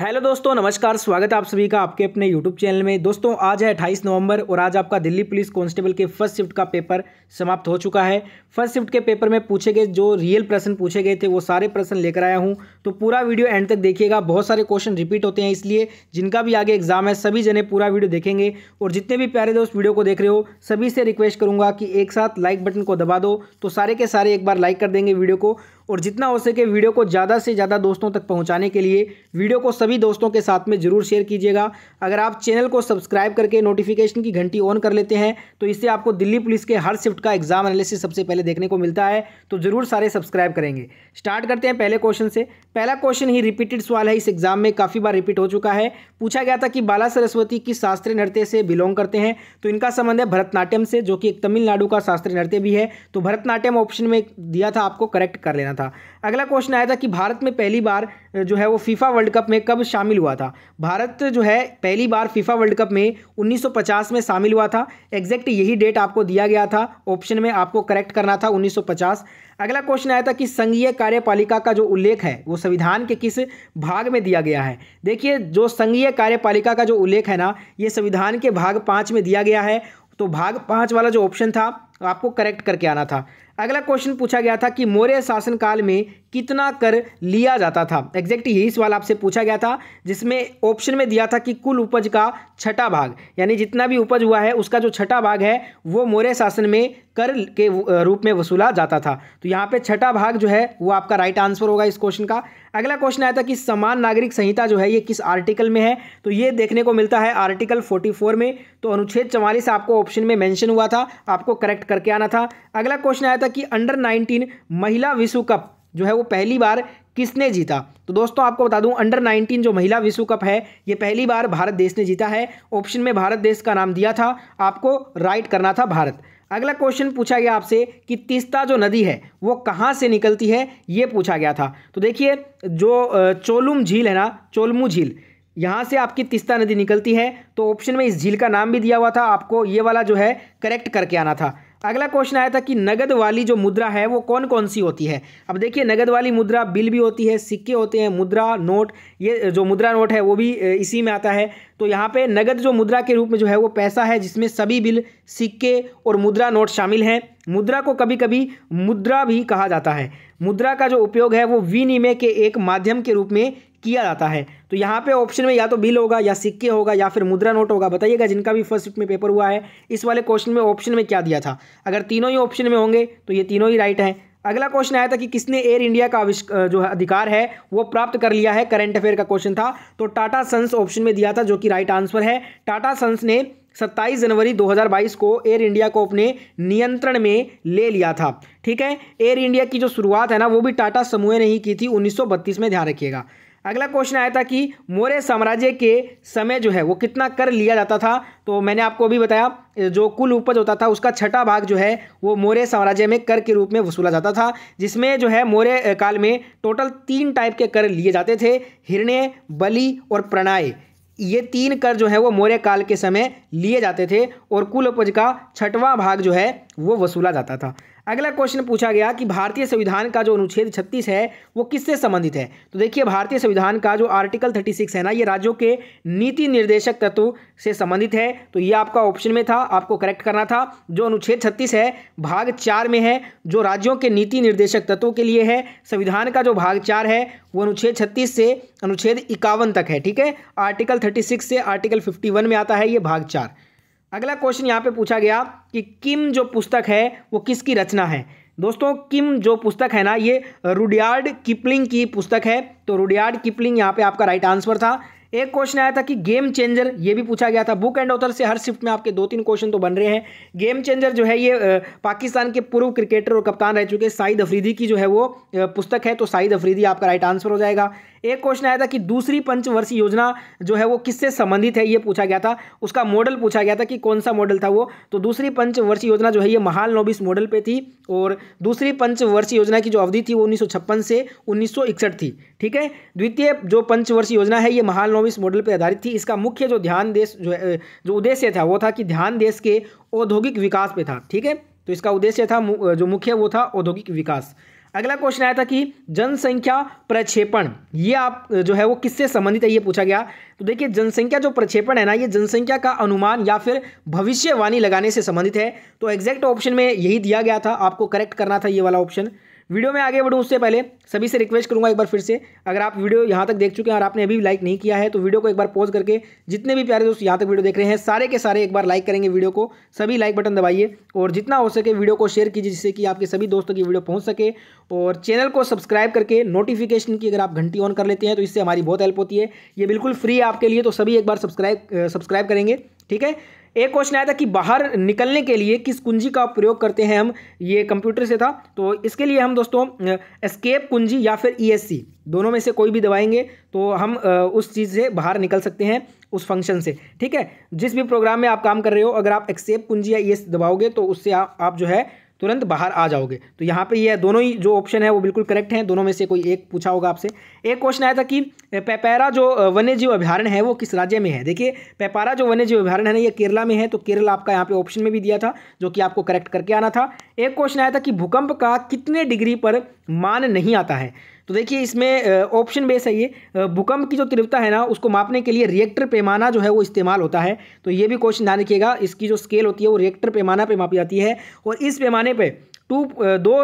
hello दोस्तों नमस्कार स्वागत है आप सभी का आपके अपने यूट्यूब चैनल में दोस्तों आज है 28 नवंबर और आज आपका दिल्ली पुलिस कांस्टेबल के फर्स्ट शिफ्ट का पेपर समाप्त हो चुका है फर्स्ट शिफ्ट के पेपर में पूछे गए जो रियल प्रश्न पूछे गए थे वो सारे प्रश्न लेकर आया हूं तो पूरा वीडियो एंड तक देखिएगा बहुत सारे क्वेश्चन रिपीट होते हैं इसलिए जिनका भी आगे एग्जाम है सभी जने पूरा वीडियो देखेंगे और जितने भी प्यारे दोस्त वीडियो को देख रहे हो सभी से रिक्वेस्ट करूँगा कि एक साथ लाइक बटन को दबा दो तो सारे के सारे एक बार लाइक कर देंगे वीडियो को और जितना हो सके वीडियो को ज़्यादा से ज़्यादा दोस्तों तक पहुंचाने के लिए वीडियो को सभी दोस्तों के साथ में ज़रूर शेयर कीजिएगा अगर आप चैनल को सब्सक्राइब करके नोटिफिकेशन की घंटी ऑन कर लेते हैं तो इससे आपको दिल्ली पुलिस के हर शिफ्ट का एग्जाम एनालिसिस सबसे पहले देखने को मिलता है तो ज़रूर सारे सब्सक्राइब करेंगे स्टार्ट करते हैं पहले क्वेश्चन से पहला क्वेश्चन ही रिपीटेड सवाल है इस एग्जाम में काफ़ी बार रिपीट हो चुका है पूछा गया था कि बाला सरस्वती किस शास्त्रीय नृत्य से बिलोंग करते हैं तो इनका संबंध है भरतनाट्यम से जो कि एक तमिलनाडु का शास्त्रीय नृत्य भी है तो भरतनाट्यम ऑप्शन में दिया था आपको करेक्ट कर लेना था था अगला क्वेश्चन आया था कि भारत में पहली बार जो है वो फीफा वर्ल्ड कप में कब शामिल हुआ था भारत जो है पहली बार फीफा वर्ल्ड कप में 1950 में शामिल हुआ था एग्जैक्ट यही डेट आपको दिया गया था ऑप्शन में आपको करेक्ट करना था 1950 अगला क्वेश्चन आया था कि संघीय कार्यपालिका का जो उल्लेख है वो संविधान के किस भाग में दिया गया है देखिए जो संघीय कार्यपालिका का जो उल्लेख है ना ये संविधान के भाग पाँच में दिया गया है तो भाग पाँच वाला जो ऑप्शन था आपको करेक्ट करके आना था अगला क्वेश्चन पूछा गया था कि मौर्य शासनकाल में कितना कर लिया जाता था एग्जैक्ट यही सवाल आपसे पूछा गया था जिसमें ऑप्शन में दिया था कि कुल उपज का छठा भाग यानी जितना भी उपज हुआ है उसका जो छठा भाग है वो मौर्य शासन में कर के रूप में वसूला जाता था तो यहाँ पे छठा भाग जो है वो आपका राइट आंसर होगा इस क्वेश्चन का अगला क्वेश्चन आया था कि समान नागरिक संहिता जो है ये किस आर्टिकल में है तो ये देखने को मिलता है आर्टिकल फोर्टी में तो अनुच्छेद चवालीस आपको ऑप्शन में मैंशन हुआ था आपको करेक्ट करके आना था अगला क्वेश्चन आया था था कि अंडर नाइनटीन महिला विश्व कप जो है वो पहली बार किसने जीता तो दोस्तों आपको बता दूं अंडर 19 जो महिला विश्व कप है ये पहली बार भारत देश ने जीता है ऑप्शन में भारत देश का नाम दिया था आपको राइट करना था भारत अगला क्वेश्चन पूछा गया आपसे कि तीस्ता जो नदी है वो कहाँ से निकलती है ये पूछा गया था तो देखिए जो चोलुम झील है ना चोलमू झील यहाँ से आपकी तिस्ता नदी निकलती है तो ऑप्शन में इस झील का नाम भी दिया हुआ था आपको ये वाला जो है करेक्ट करके आना था अगला क्वेश्चन आया था कि नगद वाली जो मुद्रा है वो कौन कौन सी होती है अब देखिए नगद वाली मुद्रा बिल भी होती है सिक्के होते हैं मुद्रा नोट ये जो मुद्रा नोट है वो भी इसी में आता है तो यहाँ पे नगद जो मुद्रा के रूप में जो है वो पैसा है जिसमें सभी बिल सिक्के और मुद्रा नोट शामिल हैं मुद्रा को कभी कभी मुद्रा भी कहा जाता है मुद्रा का जो उपयोग है वो विनिमय के एक माध्यम के रूप में किया जाता है तो यहाँ पे ऑप्शन में या तो बिल होगा या सिक्के होगा या फिर मुद्रा नोट होगा बताइएगा जिनका भी फर्स्ट में पेपर हुआ है इस वाले क्वेश्चन में ऑप्शन में क्या दिया था अगर तीनों ही ऑप्शन में होंगे तो ये तीनों ही राइट हैं अगला क्वेश्चन आया था कि किसने एयर इंडिया का जो अधिकार है वो प्राप्त कर लिया है करंट अफेयर का क्वेश्चन था तो टाटा सन्स ऑप्शन में दिया था जो कि राइट आंसर है टाटा सन्स ने 27 जनवरी 2022 को एयर इंडिया को अपने नियंत्रण में ले लिया था ठीक है एयर इंडिया की जो शुरुआत है ना वो भी टाटा समूह ने ही की थी 1932 में ध्यान रखिएगा अगला क्वेश्चन आया था कि मौर्य साम्राज्य के समय जो है वो कितना कर लिया जाता था तो मैंने आपको अभी बताया जो कुल उपज होता था उसका छठा भाग जो है वो मौर्य साम्राज्य में कर के रूप में वसूला जाता था जिसमें जो है मौर्य काल में टोटल तीन टाइप के कर लिए जाते थे हिरण्य बलि और प्रणाय ये तीन कर जो है वो मौर्य काल के समय लिए जाते थे और कुल उपज का छठवां भाग जो है वो वसूला जाता था अगला क्वेश्चन पूछा गया कि भारतीय संविधान का जो अनुच्छेद 36 है वो किससे संबंधित है तो देखिए भारतीय संविधान का जो आर्टिकल 36 है ना ये राज्यों के नीति निर्देशक तत्व से संबंधित है तो ये आपका ऑप्शन में था आपको करेक्ट करना था जो अनुच्छेद 36 है भाग चार में है जो राज्यों के नीति निर्देशक तत्वों के लिए है संविधान का जो भाग चार है वो अनुच्छेद छत्तीस से अनुच्छेद इक्यावन तक है ठीक है आर्टिकल थर्टी से आर्टिकल फिफ्टी में आता है ये भाग चार अगला क्वेश्चन यहाँ पे पूछा गया कि किम जो पुस्तक है वो किसकी रचना है दोस्तों किम जो पुस्तक है ना ये रुडियार्ड किपलिंग की पुस्तक है तो रुडियार्ड किपलिंग यहाँ पे आपका राइट आंसर था एक क्वेश्चन आया था कि गेम चेंजर ये भी पूछा गया था बुक एंड ऑथर से हर शिफ्ट में आपके दो तीन क्वेश्चन तो बन रहे हैं गेम चेंजर जो है ये पाकिस्तान के पूर्व क्रिकेटर और कप्तान रह चुके साइद अफरीदी की जो है वो पुस्तक है तो साइद अफरीदी आपका राइट आंसर हो जाएगा एक क्वेश्चन आया था कि दूसरी पंचवर्षीय योजना जो है वो किससे संबंधित है ये पूछा गया था उसका मॉडल पूछा गया था कि कौन सा मॉडल था वो तो दूसरी पंचवर्षीय योजना जो है ये महाल नोबिस मॉडल पे थी और दूसरी पंचवर्षीय योजना की जो अवधि थी वो उन्नीस से उन्नीस थी ठीक है द्वितीय जो पंचवर्षीय योजना है ये महाल नोबिस मॉडल पर आधारित थी इसका मुख्य जो ध्यान देश जो जो उद्देश्य था वो था कि ध्यान देश के औद्योगिक विकास पर था ठीक है तो इसका उद्देश्य था जो मुख्य वो था औद्योगिक विकास अगला क्वेश्चन आया था कि जनसंख्या प्रक्षेपण ये आप जो है वो किससे संबंधित है ये पूछा गया तो देखिए जनसंख्या जो प्रक्षेपण है ना ये जनसंख्या का अनुमान या फिर भविष्यवाणी लगाने से संबंधित है तो एग्जैक्ट ऑप्शन में यही दिया गया था आपको करेक्ट करना था ये वाला ऑप्शन वीडियो में आगे बढ़ूँ उससे पहले सभी से रिक्वेस्ट करूँगा एक बार फिर से अगर आप वीडियो यहाँ तक देख चुके हैं और आपने अभी लाइक नहीं किया है तो वीडियो को एक बार पॉज करके जितने भी प्यारे दोस्त यहाँ तक वीडियो देख रहे हैं सारे के सारे एक बार लाइक करेंगे वीडियो को सभी लाइक बटन दबाइए और जितना हो सके वीडियो को शेयर कीजिए जिससे कि आपके सभी दोस्तों की वीडियो पहुँच सके और चैनल को सब्सक्राइब करके नोटिफिकेशन की अगर आप घंटी ऑन कर लेते हैं तो इससे हमारी बहुत हेल्प होती है ये बिल्कुल फ्री है आपके लिए तो सभी एक बार सब्सक्राइब सब्सक्राइब करेंगे ठीक है एक क्वेश्चन आया था कि बाहर निकलने के लिए किस कुंजी का प्रयोग करते हैं हम ये कंप्यूटर से था तो इसके लिए हम दोस्तों एस्केप कुंजी या फिर ईएससी e दोनों में से कोई भी दबाएंगे तो हम उस चीज़ से बाहर निकल सकते हैं उस फंक्शन से ठीक है जिस भी प्रोग्राम में आप काम कर रहे हो अगर आप एक्सेप कुंजी या ई e दबाओगे तो उससे आप जो है तुरंत बाहर आ जाओगे तो यहाँ पे ये दोनों ही जो ऑप्शन है वो बिल्कुल करेक्ट हैं दोनों में से कोई एक पूछा होगा आपसे एक क्वेश्चन आया था कि पैपैरा जो वन्यजीव अभ्यारण्य है वो किस राज्य में है देखिए पैपारा जो वन्यजीव अभ्यारण्य है ना ये केरला में है तो केरला आपका यहाँ पे ऑप्शन में भी दिया था जो कि आपको करेक्ट करके आना था एक क्वेश्चन आया था कि भूकंप का कितने डिग्री पर मान नहीं आता है तो देखिए इसमें ऑप्शन बेस है ये भूकंप की जो तीव्रता है ना उसको मापने के लिए रिएक्टर पैमाना जो है वो इस्तेमाल होता है तो ये भी क्वेश्चन ध्यान रखिएगा इसकी जो स्केल होती है वो रिएक्टर पैमाना पे मापी जाती है और इस पैमाने पे टू दो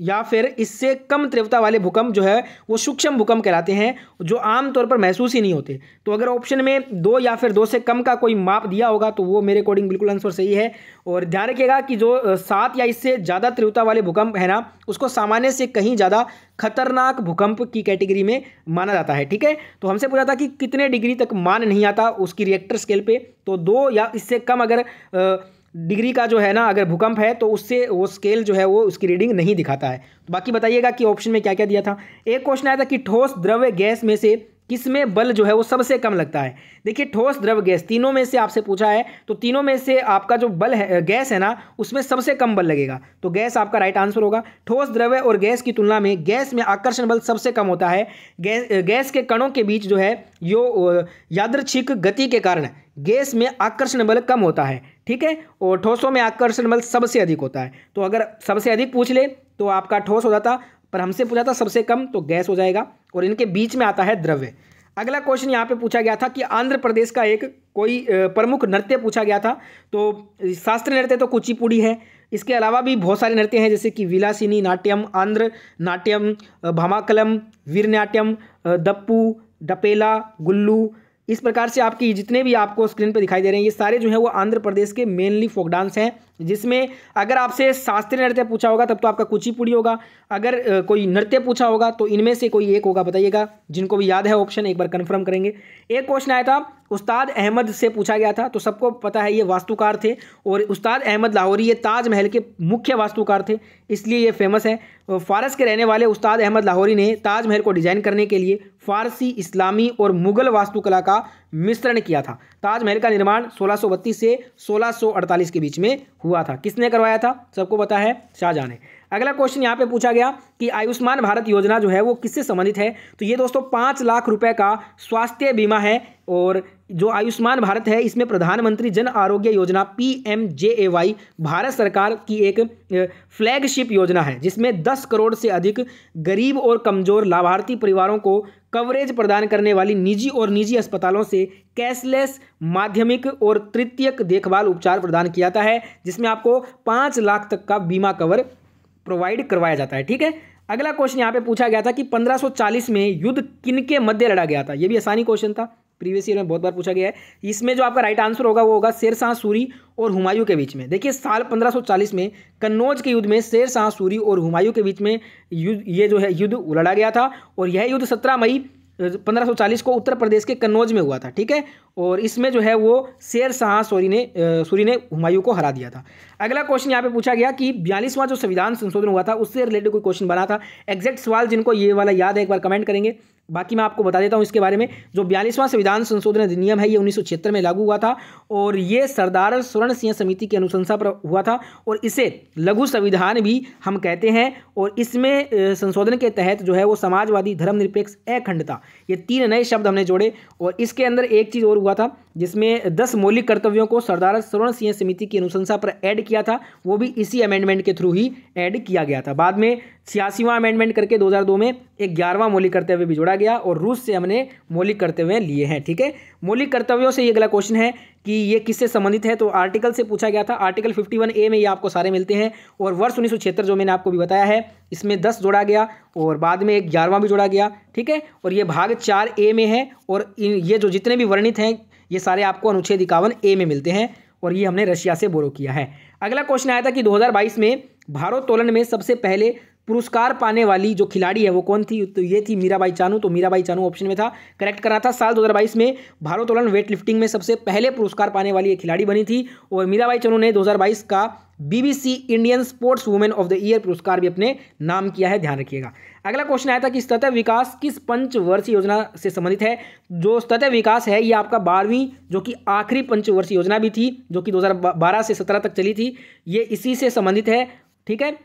या फिर इससे कम तीव्रता वाले भूकंप जो है वो सूक्ष्म भूकंप कहलाते हैं जो आमतौर पर महसूस ही नहीं होते तो अगर ऑप्शन में दो या फिर दो से कम का कोई माप दिया होगा तो वो मेरे अकॉर्डिंग बिल्कुल आंसर सही है और ध्यान रखिएगा कि जो सात या इससे ज़्यादा तीव्रता वाले भूकंप है ना उसको सामान्य से कहीं ज़्यादा खतरनाक भूकंप की कैटेगरी में माना जाता है ठीक है तो हमसे पूछा था कि कितने डिग्री तक मान नहीं आता उसकी रिएक्टर स्केल पर तो दो या इससे कम अगर आ, डिग्री का जो है ना अगर भूकंप है तो उससे वो स्केल जो है वो उसकी रीडिंग नहीं दिखाता है तो बाकी बताइएगा कि ऑप्शन में क्या क्या दिया था एक क्वेश्चन आया था कि ठोस द्रव्य गैस में से किस में बल जो है वो सबसे कम लगता है देखिए ठोस द्रव गैस तीनों में से आपसे पूछा है तो तीनों में से आपका जो बल है गैस है ना उसमें सबसे कम बल लगेगा तो गैस आपका राइट आंसर होगा ठोस द्रव्य और गैस की तुलना में गैस में आकर्षण बल सबसे कम होता है गैस गैस के कणों के बीच जो है यो यादृच्छिक गति के कारण गैस में आकर्षण बल कम होता है ठीक है और ठोसों में आकर्षण बल सबसे अधिक होता है तो अगर सबसे अधिक पूछ ले तो आपका ठोस हो जाता पर हमसे पूछा था सबसे कम तो गैस हो जाएगा और इनके बीच में आता है द्रव्य अगला क्वेश्चन यहाँ पे पूछा गया था कि आंध्र प्रदेश का एक कोई प्रमुख नृत्य पूछा गया था तो शास्त्रीय नृत्य तो कुचिपुड़ी है इसके अलावा भी बहुत सारे नृत्य हैं जैसे कि विलासिनी नाट्यम आंध्र नाट्यम भामाकलम वीर नाट्यम दप्पू डपेला गुल्लू इस प्रकार से आपकी जितने भी आपको स्क्रीन पर दिखाई दे रहे हैं ये सारे जो है वो आंध्र प्रदेश के मेनली फोक डांस हैं जिसमें अगर आपसे शास्त्रीय नृत्य पूछा होगा तब तो आपका कुचिपुड़ी होगा अगर कोई नृत्य पूछा होगा तो इनमें से कोई एक होगा बताइएगा जिनको भी याद है ऑप्शन एक बार कंफर्म करेंगे एक क्वेश्चन आया था उस्ताद अहमद से पूछा गया था तो सबको पता है ये वास्तुकार थे और उस्ताद अहमद लाहौरी ये ताजमहल के मुख्य वास्तुकार थे इसलिए ये फेमस है फारस के रहने वाले उस्ताद अहमद लाहौरी ने ताजमहल को डिज़ाइन करने के लिए फारसी इस्लामी और मुग़ल वास्तुकला का मिश्रण किया था ताजमहल का निर्माण सोलह से सोलह के बीच में हुआ था किसने करवाया था सबको पता है शाहजहाँ ने अगला क्वेश्चन यहाँ पे पूछा गया कि आयुष्मान भारत योजना जो है वो किससे संबंधित है तो ये दोस्तों पाँच लाख रुपए का स्वास्थ्य बीमा है और जो आयुष्मान भारत है इसमें प्रधानमंत्री जन आरोग्य योजना P M J A Y Bharat सरकार की एक फ्लैगशिप योजना है जिसमें 10 करोड़ से अधिक गरीब और कमज़ोर लाभार्थी परिवारों को कवरेज प्रदान करने वाली निजी और निजी अस्पतालों से कैशलेस माध्यमिक और तृतीयक देखभाल उपचार प्रदान किया जाता है जिसमें आपको पाँच लाख तक का बीमा कवर प्रोवाइड करवाया जाता है ठीक है अगला क्वेश्चन यहाँ पे पूछा गया था कि 1540 में युद्ध किनके मध्य लड़ा गया था ये भी आसानी क्वेश्चन था प्रीवियस ईयर में बहुत बार पूछा गया है इसमें जो आपका राइट आंसर होगा वो होगा शेर शाह सूरी और हुमायूं के बीच में देखिए साल 1540 में कन्नौज के युद्ध में शेर शाह सूरी और हुमायूं के बीच में युद्ध ये जो है युद्ध लड़ा गया था और यह युद्ध सत्रह मई 1540 को उत्तर प्रदेश के कन्नौज में हुआ था ठीक है और इसमें जो है वो शेर शाह सूरी ने सूरी ने हुमायूं को हरा दिया था अगला क्वेश्चन यहाँ पे पूछा गया कि बयालीसवां जो संविधान संशोधन हुआ था उससे रिलेटेड कोई क्वेश्चन बना था एग्जैक्ट सवाल जिनको ये वाला याद है एक बार कमेंट करेंगे बाकी मैं आपको बता देता हूँ इसके बारे में जो बयालीसवां संविधान संशोधन अधिनियम है ये उन्नीस में लागू हुआ था और ये सरदार स्वर्ण सिंह समिति की अनुशंसा पर हुआ था और इसे लघु संविधान भी हम कहते हैं और इसमें संशोधन के तहत जो है वो समाजवादी धर्मनिरपेक्ष अखंडता ये तीन नए शब्द हमने जोड़े और इसके अंदर एक चीज़ और हुआ था जिसमें दस मौलिक कर्तव्यों को सरदार स्वर्ण सिंह समिति की अनुशंसा पर ऐड किया था वो भी इसी अमेंडमेंट के थ्रू ही ऐड किया गया था बाद में छियासीवां अमेंडमेंट करके 2002 में एक ग्यारहवां मौलिक कर्तव्य भी जोड़ा गया और रूस से हमने मौलिक कर्तव्य लिए हैं ठीक है मौलिक कर्तव्यों से ये अगला क्वेश्चन है कि ये किससे संबंधित है तो आर्टिकल से पूछा गया था आर्टिकल 51 ए में ये आपको सारे मिलते हैं और वर्ष उन्नीस जो मैंने आपको भी बताया है इसमें दस जोड़ा गया और बाद में एक ग्यारहवां भी जोड़ा गया ठीक है और ये भाग चार ए में है और ये जो जितने भी वर्णित हैं ये सारे आपको अनुच्छेद इक्यावन ए में मिलते हैं और ये हमने रशिया से बोरो किया है अगला क्वेश्चन आया था कि 2022 में भारोत्तोलन में सबसे पहले पुरस्कार पाने वाली जो खिलाड़ी है वो कौन थी तो ये थी मीराबाई चानू तो मीराबाई चानू ऑप्शन में था करेक्ट करना था साल 2022 में भारोत्तोलन वेट लिफ्टिंग में सबसे पहले पुरस्कार पाने वाली एक खिलाड़ी बनी थी और मीराबाई चानू ने 2022 का BBC Indian sports women of the year पुरस्कार भी अपने नाम किया है ध्यान रखिएगा अगला क्वेश्चन आया था कि सतत विकास किस पंचवर्षीय योजना से संबंधित है जो सतत विकास है ये आपका बारहवीं जो कि आखिरी पंचवर्षीय योजना भी थी जो कि 2012 से 17 तक चली थी ये इसी से संबंधित है ठीक है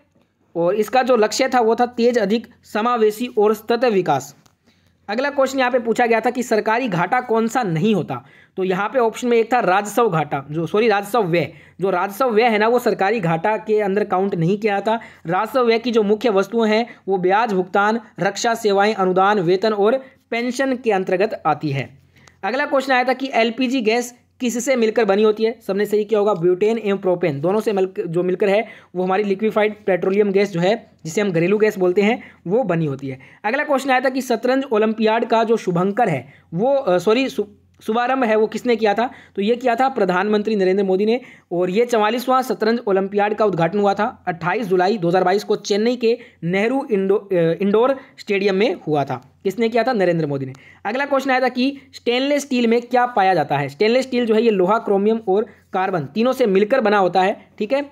और इसका जो लक्ष्य था वो था तेज अधिक समावेशी और सतत विकास अगला क्वेश्चन यहाँ पे पूछा गया था कि सरकारी घाटा कौन सा नहीं होता तो यहाँ पे ऑप्शन में एक था राजस्व घाटा जो सॉरी राजस्व व्यय जो राजस्व व्यय है ना वो सरकारी घाटा के अंदर काउंट नहीं किया था राजस्व व्यय की जो मुख्य वस्तुएं हैं वो ब्याज भुगतान रक्षा सेवाएं अनुदान वेतन और पेंशन के अंतर्गत आती है अगला क्वेश्चन आया था कि एलपीजी गैस किससे मिलकर बनी होती है सबने सही क्या होगा ब्यूटेन एवं प्रोपेन दोनों से मिलकर जो मिलकर है वो हमारी लिक्विफाइड पेट्रोलियम गैस जो है जिसे हम घरेलू गैस बोलते हैं वो बनी होती है अगला क्वेश्चन आया था कि शतरंज ओलंपियाड का जो शुभंकर है वो सॉरी शुभारंभ है वो किसने किया था तो ये किया था प्रधानमंत्री नरेंद्र मोदी ने और ये चवालीसवां शतरंज ओलंपियाड का उद्घाटन हुआ था 28 जुलाई 2022 को चेन्नई के नेहरू इंडोर स्टेडियम में हुआ था किसने किया था नरेंद्र मोदी ने अगला क्वेश्चन आया था कि स्टेनलेस स्टील में क्या पाया जाता है स्टेनलेस स्टील जो है ये लोहा क्रोमियम और कार्बन तीनों से मिलकर बना होता है ठीक है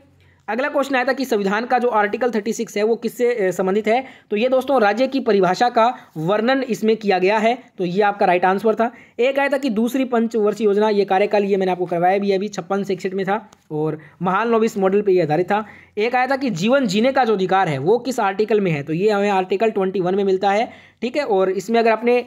अगला क्वेश्चन आया था कि संविधान का जो आर्टिकल 36 है वो किससे संबंधित है तो ये दोस्तों राज्य की परिभाषा का वर्णन इसमें किया गया है तो ये आपका राइट आंसर था एक आया था कि दूसरी पंचवर्षीय योजना ये कार्यकाल ये मैंने आपको करवाया भी अभी छप्पन से इकसठ में था और महान नोविस मॉडल पर यह आधारित था एक आया था कि जीवन जीने का जो अधिकार है वो किस आर्टिकल में है तो ये हमें आर्टिकल ट्वेंटी में मिलता है ठीक है और इसमें अगर आपने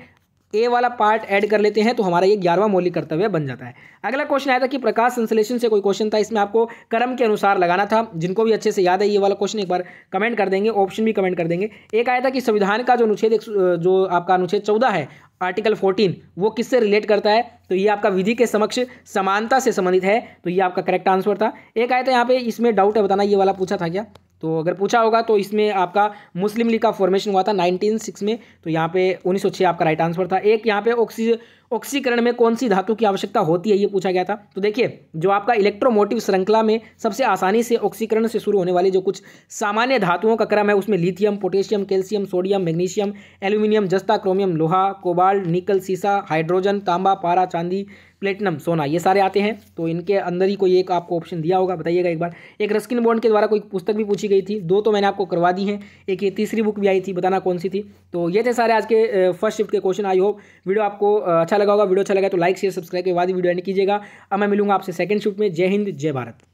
ए वाला पार्ट ऐड कर लेते हैं तो हमारा ये ग्यारहवा मौलिक कर्तव्य बन जाता है अगला क्वेश्चन आया था कि प्रकाश संश्लेषण से कोई क्वेश्चन था इसमें आपको कर्म के अनुसार लगाना था जिनको भी अच्छे से याद है ये वाला क्वेश्चन एक बार कमेंट कर देंगे ऑप्शन भी कमेंट कर देंगे एक आया था कि संविधान का जो अनुच्छेद जो आपका अनुच्छेद चौदह है आर्टिकल फोर्टीन वो किससे रिलेट करता है तो ये आपका विधि के समक्ष समानता से संबंधित है तो ये आपका करेक्ट आंसर था एक आया था यहाँ पे इसमें डाउट है बताना ये वाला पूछा था क्या तो अगर पूछा होगा तो इसमें आपका मुस्लिम लीग का फॉर्मेशन हुआ था नाइनटीन सिक्स में तो यहाँ पे उन्नीस आपका राइट आंसर था एक यहाँ पे ऑक्सीजन ऑक्सीकरण में कौन सी धातु की आवश्यकता होती है ये पूछा गया था तो देखिए जो आपका इलेक्ट्रोमोटिव श्रृंखला में सबसे आसानी से ऑक्सीकरण से शुरू होने वाली जो कुछ सामान्य धातुओं का क्रम है उसमें lithium potassium calcium sodium magnesium aluminium जस्ता क्रोमियम लोहा कोबाल निकल सीसा हाइड्रोजन तांबा पारा चांदी प्लेटिनम सोना ये सारे आते हैं तो इनके अंदर ही कोई एक आपको ऑप्शन दिया होगा बताइएगा एक बार एक रस्किन बॉन्ड के द्वारा कोई पुस्तक भी पूछी गई थी दो तो मैंने आपको करवा दी हैं एक ये तीसरी बुक भी आई थी बताना कौन सी थी तो ये थे सारे आज के फर्स्ट शिफ्ट के क्वेश्चन आई होप वीडियो आपको अच्छा अच्छा लगा होगा वीडियो अच्छा लगा तो लाइक शेयर सब्सक्राइब के बाद वीडियो एंड कीजिएगा अब मैं मिलूंगा आपसे सेकंड शूट में जय हिंद जय भारत